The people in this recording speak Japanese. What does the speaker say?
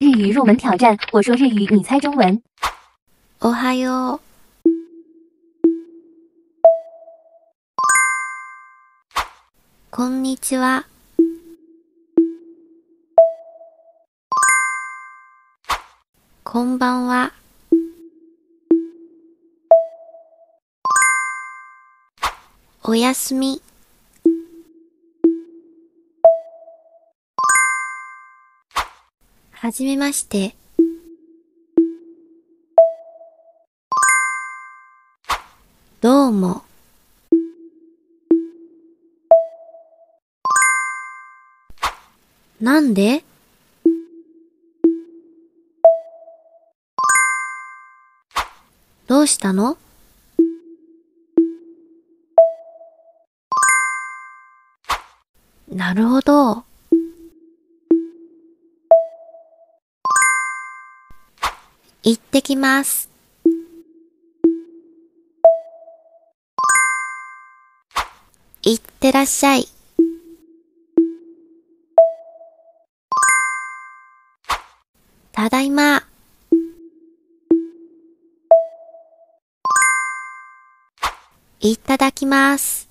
日语入门挑战，我说日语，你猜中文。Ohio。こんにちは。こんばんは。おやすみ。はじめまして。どうも。なんでどうしたのなるほど。行ってきます。行ってらっしゃい。ただいま。いただきます。